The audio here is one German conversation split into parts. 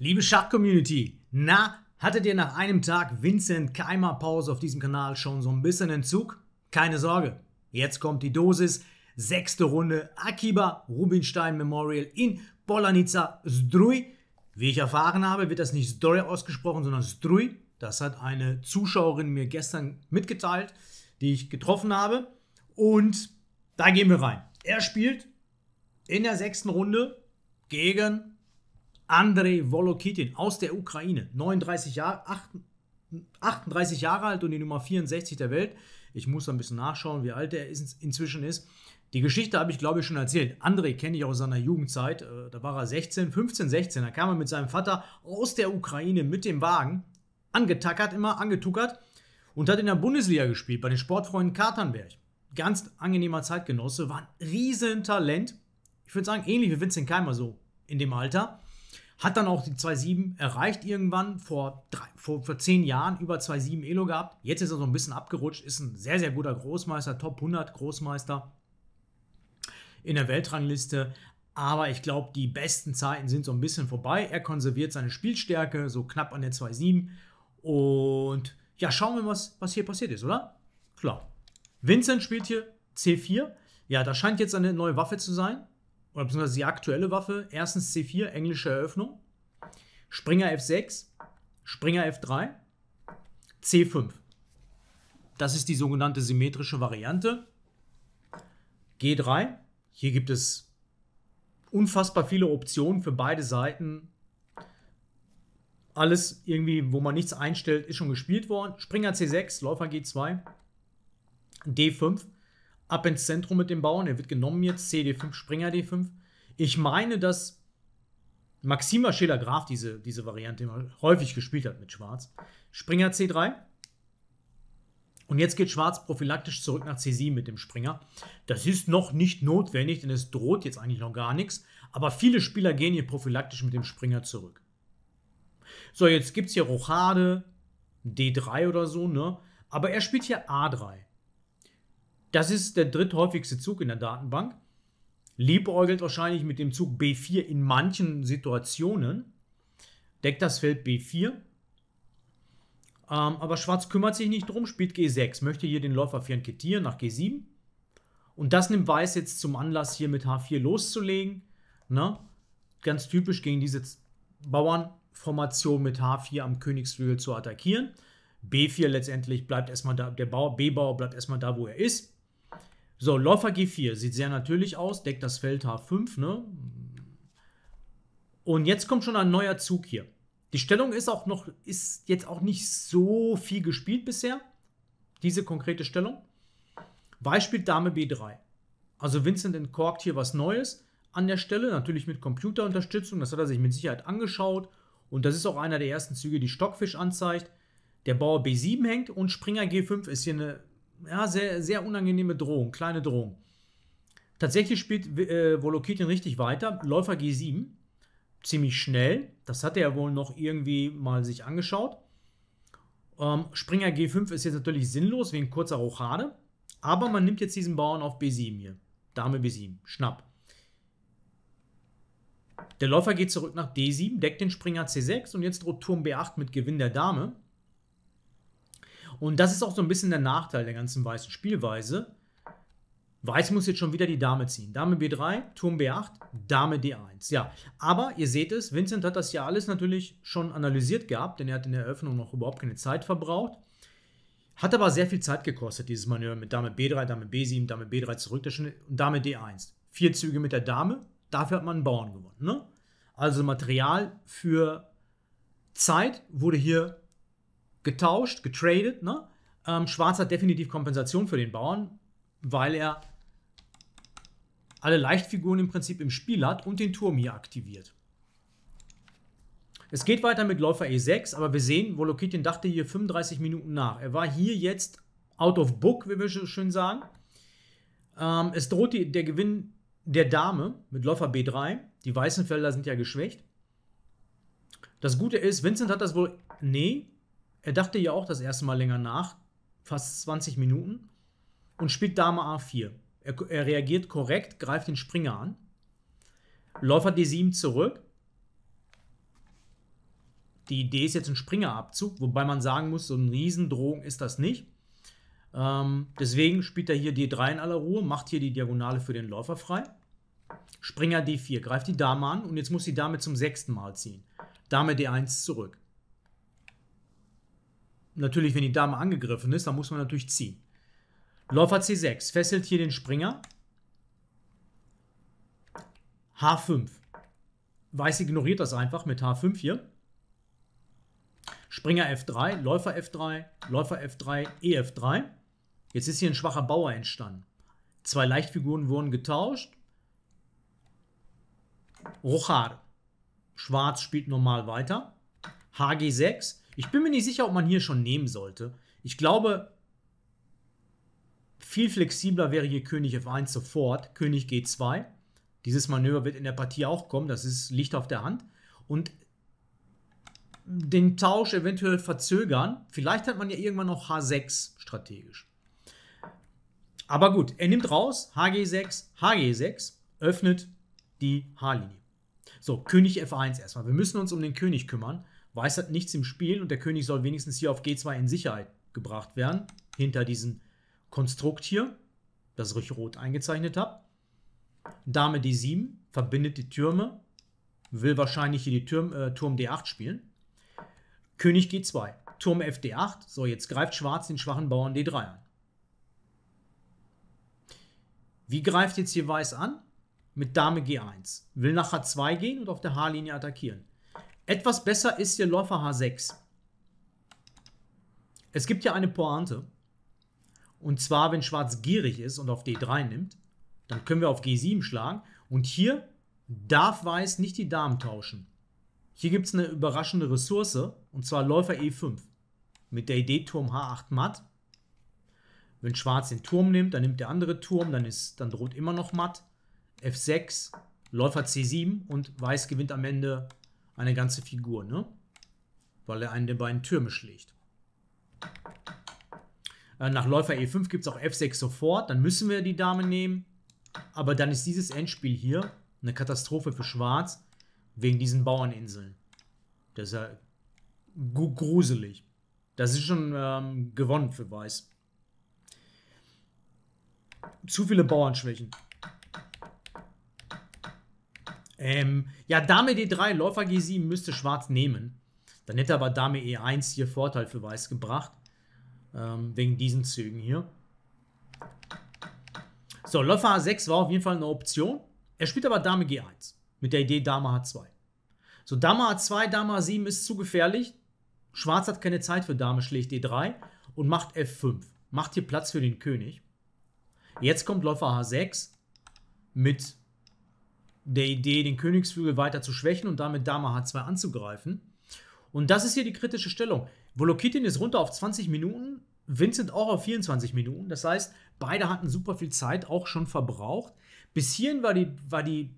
Liebe Schach-Community, na, hattet ihr nach einem Tag Vincent Keimer Pause auf diesem Kanal schon so ein bisschen Entzug? Keine Sorge, jetzt kommt die Dosis. Sechste Runde Akiba Rubinstein Memorial in Polanica Zdruj. Wie ich erfahren habe, wird das nicht Zdruj ausgesprochen, sondern Zdruj. Das hat eine Zuschauerin mir gestern mitgeteilt, die ich getroffen habe. Und da gehen wir rein. Er spielt in der sechsten Runde gegen Andrei Volokitin aus der Ukraine, 39 Jahre, 38 Jahre alt und die Nummer 64 der Welt. Ich muss ein bisschen nachschauen, wie alt er inzwischen ist. Die Geschichte habe ich, glaube ich, schon erzählt. Andrei kenne ich aus seiner Jugendzeit. Äh, da war er 16, 15, 16. Da kam er mit seinem Vater aus der Ukraine mit dem Wagen, angetackert immer, angetuckert und hat in der Bundesliga gespielt bei den Sportfreunden Katernberg. Ganz angenehmer Zeitgenosse, war ein Riesentalent. Ich würde sagen, ähnlich wie Vincent Keimer so in dem Alter. Hat dann auch die 2.7 erreicht irgendwann, vor, drei, vor, vor zehn Jahren über 2.7 Elo gehabt. Jetzt ist er so ein bisschen abgerutscht, ist ein sehr, sehr guter Großmeister, Top 100 Großmeister in der Weltrangliste. Aber ich glaube, die besten Zeiten sind so ein bisschen vorbei. Er konserviert seine Spielstärke, so knapp an der 2.7. Und ja, schauen wir mal, was, was hier passiert ist, oder? Klar. Vincent spielt hier C4. Ja, das scheint jetzt eine neue Waffe zu sein oder beziehungsweise die aktuelle Waffe, erstens C4, englische Eröffnung, Springer F6, Springer F3, C5. Das ist die sogenannte symmetrische Variante. G3, hier gibt es unfassbar viele Optionen für beide Seiten. Alles irgendwie, wo man nichts einstellt, ist schon gespielt worden. Springer C6, Läufer G2, D5 ab ins Zentrum mit dem Bauern. Er wird genommen jetzt. CD5, Springer D5. Ich meine, dass Maxima Scheler-Graf diese, diese Variante häufig gespielt hat mit Schwarz. Springer C3. Und jetzt geht Schwarz prophylaktisch zurück nach C7 mit dem Springer. Das ist noch nicht notwendig, denn es droht jetzt eigentlich noch gar nichts. Aber viele Spieler gehen hier prophylaktisch mit dem Springer zurück. So, jetzt gibt es hier Rochade, D3 oder so, ne? Aber er spielt hier A3. Das ist der dritthäufigste Zug in der Datenbank. Liebäugelt wahrscheinlich mit dem Zug B4 in manchen Situationen. Deckt das Feld B4. Ähm, aber Schwarz kümmert sich nicht drum, spielt G6. Möchte hier den Läufer fiankettieren nach G7. Und das nimmt Weiß jetzt zum Anlass, hier mit H4 loszulegen. Ne? Ganz typisch gegen diese Bauernformation mit H4 am Königsflügel zu attackieren. B4 letztendlich bleibt erstmal da, der B-Bauer bleibt erstmal da, wo er ist. So, Läufer G4 sieht sehr natürlich aus, deckt das Feld H5, ne? Und jetzt kommt schon ein neuer Zug hier. Die Stellung ist auch noch, ist jetzt auch nicht so viel gespielt bisher. Diese konkrete Stellung. Beispiel Dame B3. Also Vincent entkorkt hier was Neues an der Stelle, natürlich mit Computerunterstützung. Das hat er sich mit Sicherheit angeschaut. Und das ist auch einer der ersten Züge, die Stockfisch anzeigt. Der Bauer B7 hängt und Springer G5 ist hier eine ja, sehr, sehr unangenehme Drohung, kleine Drohung. Tatsächlich spielt äh, Volokitin richtig weiter. Läufer G7, ziemlich schnell. Das hat er wohl noch irgendwie mal sich angeschaut. Ähm, Springer G5 ist jetzt natürlich sinnlos wegen kurzer Rochade. Aber man nimmt jetzt diesen Bauern auf B7 hier. Dame B7, schnapp. Der Läufer geht zurück nach D7, deckt den Springer C6 und jetzt droht Turm B8 mit Gewinn der Dame. Und das ist auch so ein bisschen der Nachteil der ganzen weißen Spielweise. Weiß muss jetzt schon wieder die Dame ziehen. Dame B3, Turm B8, Dame D1. Ja, aber ihr seht es, Vincent hat das ja alles natürlich schon analysiert gehabt, denn er hat in der Eröffnung noch überhaupt keine Zeit verbraucht. Hat aber sehr viel Zeit gekostet, dieses Manöver mit Dame B3, Dame B7, Dame B3 zurück, der Schnitt und Dame D1. Vier Züge mit der Dame, dafür hat man einen Bauern gewonnen. Ne? Also Material für Zeit wurde hier getauscht, getradet. Ne? Ähm, Schwarz hat definitiv Kompensation für den Bauern, weil er alle Leichtfiguren im Prinzip im Spiel hat und den Turm hier aktiviert. Es geht weiter mit Läufer E6, aber wir sehen, Volokitin dachte hier 35 Minuten nach. Er war hier jetzt out of book, wie wir schön sagen. Ähm, es droht die, der Gewinn der Dame mit Läufer B3. Die weißen Felder sind ja geschwächt. Das Gute ist, Vincent hat das wohl. Nee, er dachte ja auch das erste Mal länger nach, fast 20 Minuten, und spielt Dame A4. Er, er reagiert korrekt, greift den Springer an. Läufer D7 zurück. Die Idee ist jetzt ein Springerabzug, wobei man sagen muss, so eine Riesendrohung ist das nicht. Ähm, deswegen spielt er hier D3 in aller Ruhe, macht hier die Diagonale für den Läufer frei. Springer D4, greift die Dame an und jetzt muss die Dame zum sechsten Mal ziehen. Dame D1 zurück natürlich, wenn die Dame angegriffen ist, dann muss man natürlich ziehen. Läufer C6 fesselt hier den Springer. H5. Weiß ignoriert das einfach mit H5 hier. Springer F3, Läufer F3, Läufer F3, EF3. Jetzt ist hier ein schwacher Bauer entstanden. Zwei Leichtfiguren wurden getauscht. Rochard. Schwarz spielt normal weiter. HG6. Ich bin mir nicht sicher, ob man hier schon nehmen sollte. Ich glaube, viel flexibler wäre hier König F1 sofort, König G2. Dieses Manöver wird in der Partie auch kommen, das ist Licht auf der Hand. Und den Tausch eventuell verzögern. Vielleicht hat man ja irgendwann noch H6 strategisch. Aber gut, er nimmt raus HG6, HG6, öffnet die H-Linie. So, König F1 erstmal. Wir müssen uns um den König kümmern. Weiß hat nichts im Spiel und der König soll wenigstens hier auf G2 in Sicherheit gebracht werden. Hinter diesem Konstrukt hier, das ich rot eingezeichnet habe. Dame D7 verbindet die Türme, will wahrscheinlich hier die Türm, äh, Turm D8 spielen. König G2, Turm FD8. So, jetzt greift Schwarz den schwachen Bauern D3 an. Wie greift jetzt hier Weiß an? Mit Dame G1. Will nach H2 gehen und auf der H-Linie attackieren. Etwas besser ist hier Läufer H6. Es gibt ja eine Pointe. Und zwar, wenn Schwarz gierig ist und auf D3 nimmt, dann können wir auf G7 schlagen. Und hier darf Weiß nicht die Damen tauschen. Hier gibt es eine überraschende Ressource, und zwar Läufer E5. Mit der Idee Turm H8 matt. Wenn Schwarz den Turm nimmt, dann nimmt der andere Turm, dann, ist, dann droht immer noch matt. F6, Läufer C7 und Weiß gewinnt am Ende eine ganze Figur, ne? Weil er einen der beiden Türme schlägt. Äh, nach Läufer E5 gibt es auch F6 sofort. Dann müssen wir die Dame nehmen. Aber dann ist dieses Endspiel hier eine Katastrophe für Schwarz wegen diesen Bauerninseln. Das ist ja gruselig. Das ist schon ähm, gewonnen für Weiß. Zu viele Bauernschwächen. Ähm, ja, Dame D3, Läufer G7 müsste Schwarz nehmen. Dann hätte aber Dame E1 hier Vorteil für Weiß gebracht. Ähm, wegen diesen Zügen hier. So, Läufer A6 war auf jeden Fall eine Option. Er spielt aber Dame G1. Mit der Idee Dame H2. So, Dame A2, Dame A7 ist zu gefährlich. Schwarz hat keine Zeit für Dame, schlägt D3 und macht F5. Macht hier Platz für den König. Jetzt kommt Läufer H6 mit der Idee, den Königsflügel weiter zu schwächen und damit Dame H2 anzugreifen. Und das ist hier die kritische Stellung. Volokitin ist runter auf 20 Minuten, Vincent auch auf 24 Minuten. Das heißt, beide hatten super viel Zeit auch schon verbraucht. Bis hierhin war die, war die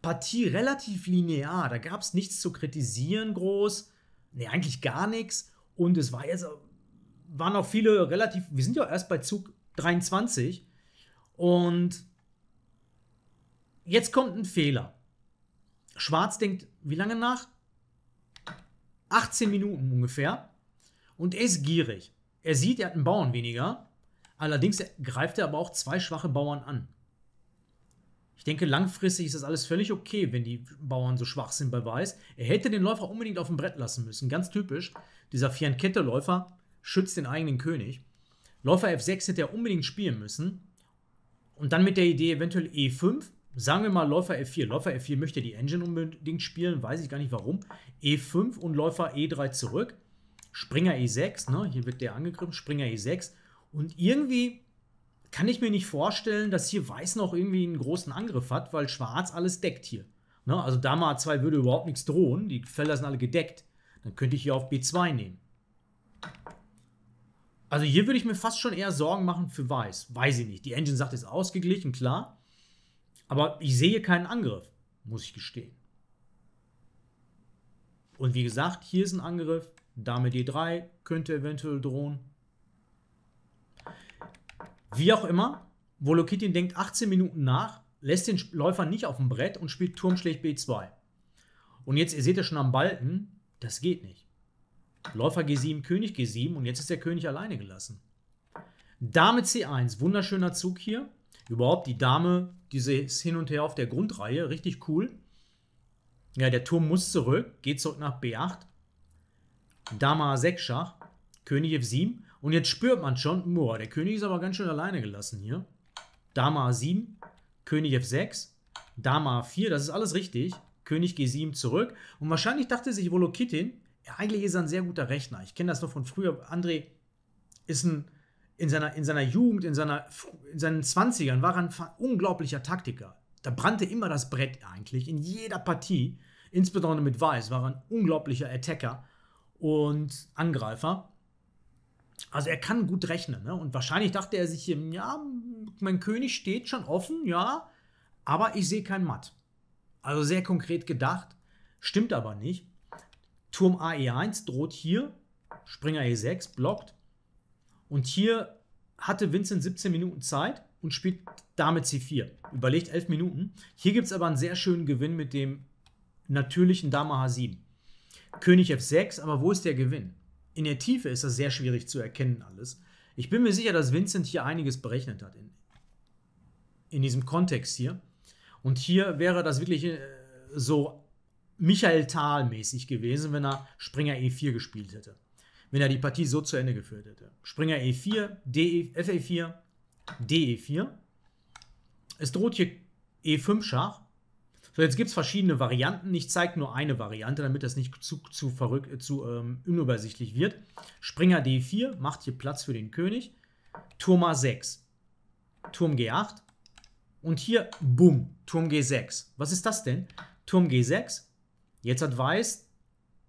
Partie relativ linear. Da gab es nichts zu kritisieren groß. Nee, eigentlich gar nichts. Und es war jetzt, waren auch viele relativ, wir sind ja erst bei Zug 23. Und Jetzt kommt ein Fehler. Schwarz denkt, wie lange nach? 18 Minuten ungefähr. Und er ist gierig. Er sieht, er hat einen Bauern weniger. Allerdings greift er aber auch zwei schwache Bauern an. Ich denke, langfristig ist das alles völlig okay, wenn die Bauern so schwach sind bei Weiß. Er hätte den Läufer unbedingt auf dem Brett lassen müssen. Ganz typisch. Dieser Fiankette-Läufer schützt den eigenen König. Läufer F6 hätte er unbedingt spielen müssen. Und dann mit der Idee eventuell E5 Sagen wir mal Läufer F4. Läufer F4 möchte die Engine unbedingt spielen, weiß ich gar nicht warum. E5 und Läufer E3 zurück. Springer E6, ne? hier wird der angegriffen, Springer E6. Und irgendwie kann ich mir nicht vorstellen, dass hier Weiß noch irgendwie einen großen Angriff hat, weil Schwarz alles deckt hier. Ne? Also Dame A2 würde überhaupt nichts drohen, die Felder sind alle gedeckt. Dann könnte ich hier auf B2 nehmen. Also hier würde ich mir fast schon eher Sorgen machen für Weiß. Weiß ich nicht. Die Engine sagt, ist ausgeglichen, klar. Aber ich sehe keinen Angriff, muss ich gestehen. Und wie gesagt, hier ist ein Angriff. Dame D3 könnte eventuell drohen. Wie auch immer, Volokitin denkt 18 Minuten nach, lässt den Läufer nicht auf dem Brett und spielt Turm Turmschläg B2. Und jetzt, ihr seht es schon am Balken, das geht nicht. Läufer G7, König G7 und jetzt ist der König alleine gelassen. Dame C1, wunderschöner Zug hier. Überhaupt die Dame, dieses Hin und Her auf der Grundreihe, richtig cool. Ja, der Turm muss zurück, geht zurück nach B8. Dame A6 Schach, König F7. Und jetzt spürt man schon, boah, der König ist aber ganz schön alleine gelassen hier. Dame A7, König F6, Dame A4, das ist alles richtig. König G7 zurück. Und wahrscheinlich dachte sich Volokitin, ja, eigentlich ist er ein sehr guter Rechner. Ich kenne das noch von früher. André ist ein in seiner, in seiner Jugend, in, seiner, in seinen 20ern war er ein unglaublicher Taktiker. Da brannte immer das Brett eigentlich, in jeder Partie, insbesondere mit Weiß, war er ein unglaublicher Attacker und Angreifer. Also er kann gut rechnen. Ne? Und wahrscheinlich dachte er sich, ja, mein König steht schon offen, ja, aber ich sehe kein Matt. Also sehr konkret gedacht, stimmt aber nicht. Turm AE1 droht hier, Springer E6 blockt, und hier hatte Vincent 17 Minuten Zeit und spielt damit C4. Überlegt 11 Minuten. Hier gibt es aber einen sehr schönen Gewinn mit dem natürlichen Dame H7. König F6, aber wo ist der Gewinn? In der Tiefe ist das sehr schwierig zu erkennen alles. Ich bin mir sicher, dass Vincent hier einiges berechnet hat in, in diesem Kontext hier. Und hier wäre das wirklich äh, so Michael Thal mäßig gewesen, wenn er Springer E4 gespielt hätte wenn er die Partie so zu Ende geführt hätte. Springer E4, DE, FE4, DE4. Es droht hier E5 Schach. So, jetzt gibt es verschiedene Varianten. Ich zeige nur eine Variante, damit das nicht zu, zu, verrück, äh, zu ähm, unübersichtlich wird. Springer D4 macht hier Platz für den König. Turm A6. Turm G8. Und hier, bumm, Turm G6. Was ist das denn? Turm G6. Jetzt hat Weiß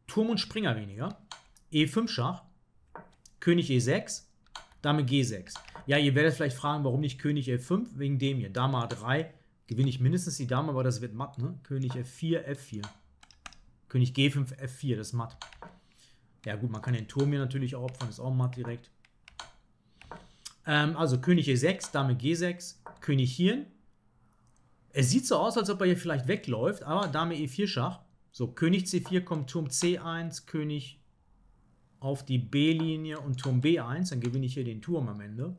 Turm und Springer weniger. E5-Schach, König E6, Dame G6. Ja, ihr werdet vielleicht fragen, warum nicht König F5? Wegen dem hier. Dame A3 gewinne ich mindestens die Dame, aber das wird matt, ne? König F4, F4. König G5, F4, das ist matt. Ja gut, man kann den Turm hier natürlich auch opfern, ist auch matt direkt. Ähm, also König E6, Dame G6, König hier. Es sieht so aus, als ob er hier vielleicht wegläuft, aber Dame E4 Schach. So, König C4 kommt Turm C1, König auf die B-Linie und Turm B1, dann gewinne ich hier den Turm am Ende.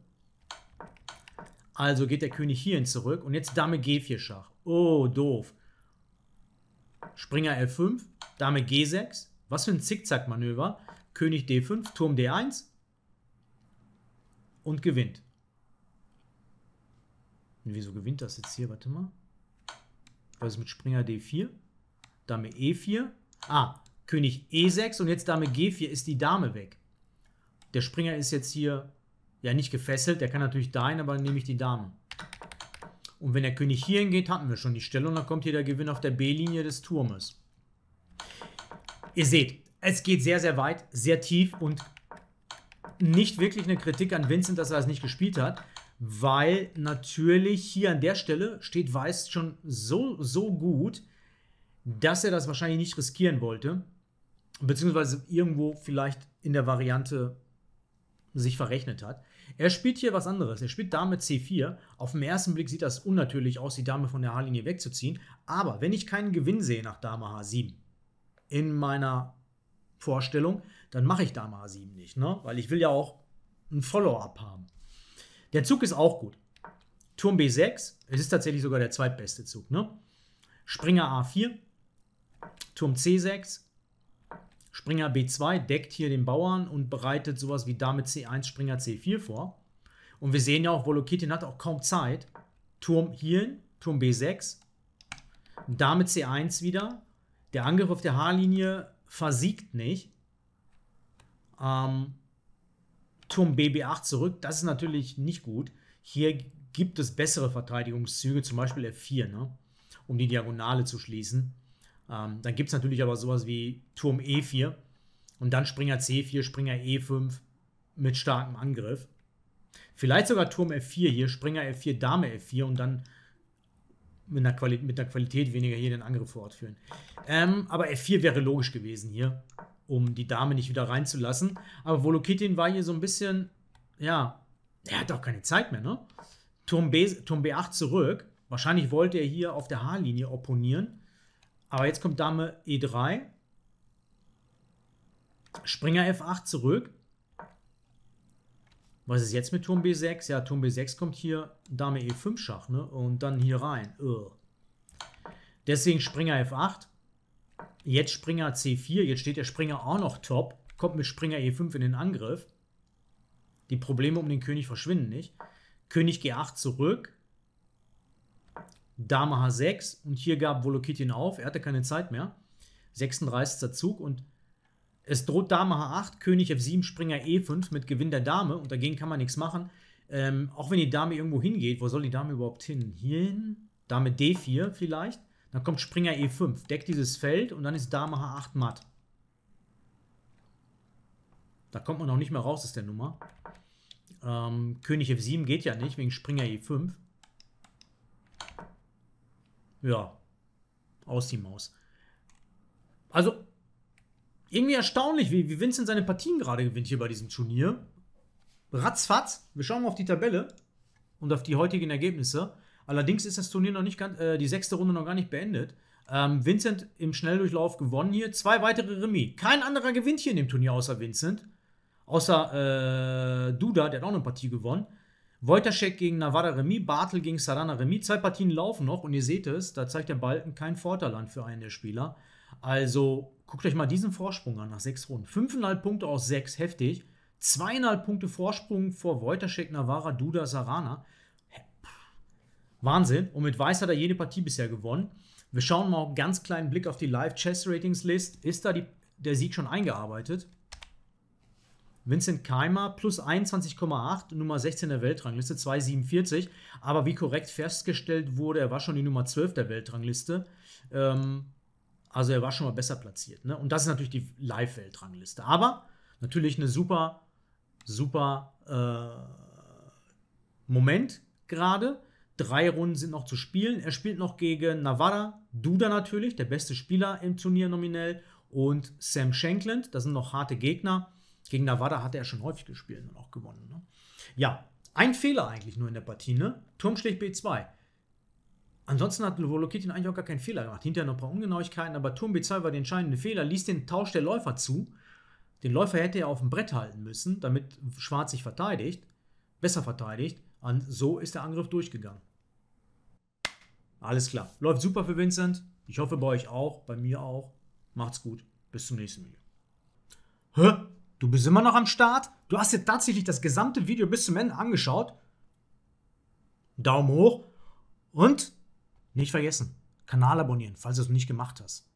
Also geht der König hierhin zurück und jetzt Dame G4 Schach. Oh, doof. Springer L5, Dame G6. Was für ein Zickzack-Manöver. König D5, Turm D1 und gewinnt. Und wieso gewinnt das jetzt hier? Warte mal. Was ist mit Springer D4? Dame E4. Ah, König E6 und jetzt Dame G4 ist die Dame weg. Der Springer ist jetzt hier ja nicht gefesselt. Der kann natürlich dahin, aber dann nehme ich die Dame. Und wenn der König hier hingeht, hatten wir schon die Stellung. Dann kommt hier der Gewinn auf der B-Linie des Turmes. Ihr seht, es geht sehr, sehr weit, sehr tief und nicht wirklich eine Kritik an Vincent, dass er das nicht gespielt hat, weil natürlich hier an der Stelle steht Weiß schon so, so gut, dass er das wahrscheinlich nicht riskieren wollte beziehungsweise irgendwo vielleicht in der Variante sich verrechnet hat. Er spielt hier was anderes. Er spielt Dame C4. Auf den ersten Blick sieht das unnatürlich aus, die Dame von der H-Linie wegzuziehen. Aber wenn ich keinen Gewinn sehe nach Dame H7 in meiner Vorstellung, dann mache ich Dame H7 nicht, ne? weil ich will ja auch ein Follow-up haben. Der Zug ist auch gut. Turm B6, es ist tatsächlich sogar der zweitbeste Zug. Ne? Springer A4, Turm C6, Springer B2 deckt hier den Bauern und bereitet sowas wie Dame C1, Springer C4 vor. Und wir sehen ja auch, Volokitin hat auch kaum Zeit. Turm hier, Turm B6, Dame C1 wieder. Der Angriff auf der H-Linie versiegt nicht. Ähm, Turm BB8 zurück, das ist natürlich nicht gut. Hier gibt es bessere Verteidigungszüge, zum Beispiel F4, ne? um die Diagonale zu schließen. Ähm, dann gibt es natürlich aber sowas wie Turm E4 und dann Springer C4, Springer E5 mit starkem Angriff. Vielleicht sogar Turm F4 hier, Springer F4, Dame F4 und dann mit einer, Quali mit einer Qualität weniger hier den Angriff fortführen. Ähm, aber F4 wäre logisch gewesen hier, um die Dame nicht wieder reinzulassen. Aber Volokitin war hier so ein bisschen, ja, er hat auch keine Zeit mehr, ne? Turm, B, Turm B8 zurück. Wahrscheinlich wollte er hier auf der H-Linie opponieren. Aber jetzt kommt Dame E3. Springer F8 zurück. Was ist jetzt mit Turm B6? Ja, Turm B6 kommt hier Dame E5 Schach, ne? Und dann hier rein. Ugh. Deswegen Springer F8. Jetzt Springer C4. Jetzt steht der Springer auch noch top. Kommt mit Springer E5 in den Angriff. Die Probleme um den König verschwinden nicht. König G8 zurück. Dame H6 und hier gab Volokitin auf, er hatte keine Zeit mehr. 36. Zug und es droht Dame H8, König F7, Springer E5 mit Gewinn der Dame und dagegen kann man nichts machen. Ähm, auch wenn die Dame irgendwo hingeht, wo soll die Dame überhaupt hin? Hier hin? Dame D4 vielleicht? Dann kommt Springer E5, deckt dieses Feld und dann ist Dame H8 matt. Da kommt man auch nicht mehr raus aus der Nummer. Ähm, König F7 geht ja nicht wegen Springer E5 ja, aus die Maus. Also, irgendwie erstaunlich, wie, wie Vincent seine Partien gerade gewinnt hier bei diesem Turnier. Ratzfatz, wir schauen mal auf die Tabelle und auf die heutigen Ergebnisse. Allerdings ist das Turnier noch nicht ganz, äh, die sechste Runde noch gar nicht beendet. Ähm, Vincent im Schnelldurchlauf gewonnen hier. Zwei weitere Remis. Kein anderer gewinnt hier in dem Turnier außer Vincent. Außer äh, Duda, der hat auch eine Partie gewonnen. Wojtaszek gegen Navarra Remis, Bartel gegen Sarana Remis. Zwei Partien laufen noch und ihr seht es, da zeigt der Balken kein Vorderland für einen der Spieler. Also guckt euch mal diesen Vorsprung an nach sechs Runden. Fünfeinhalb Punkte aus sechs, heftig. Zweieinhalb Punkte Vorsprung vor Wojtaszek, Navarra, Duda, Sarana. Wahnsinn. Und mit Weiß hat er jede Partie bisher gewonnen. Wir schauen mal einen ganz kleinen Blick auf die Live-Chess-Ratings-List. Ist da die, der Sieg schon eingearbeitet? Vincent Keimer plus 21,8, Nummer 16 der Weltrangliste, 2,47. Aber wie korrekt festgestellt wurde, er war schon die Nummer 12 der Weltrangliste. Ähm, also er war schon mal besser platziert. Ne? Und das ist natürlich die Live-Weltrangliste. Aber natürlich eine super, super äh, Moment gerade. Drei Runden sind noch zu spielen. Er spielt noch gegen Navarra, Duda natürlich, der beste Spieler im Turnier nominell, und Sam Shankland. Das sind noch harte Gegner. Gegen Nevada hatte er schon häufig gespielt und auch gewonnen. Ne? Ja, ein Fehler eigentlich nur in der Partie, ne? Turmschläg B2. Ansonsten hat Volokitin eigentlich auch gar keinen Fehler gemacht. Hinterher noch ein paar Ungenauigkeiten, aber Turm B2 war der entscheidende Fehler, ließ den Tausch der Läufer zu. Den Läufer hätte er auf dem Brett halten müssen, damit Schwarz sich verteidigt, besser verteidigt. Und so ist der Angriff durchgegangen. Alles klar. Läuft super für Vincent. Ich hoffe bei euch auch, bei mir auch. Macht's gut. Bis zum nächsten Video. Hä? Du bist immer noch am Start. Du hast dir tatsächlich das gesamte Video bis zum Ende angeschaut. Daumen hoch. Und nicht vergessen, Kanal abonnieren, falls du es noch nicht gemacht hast.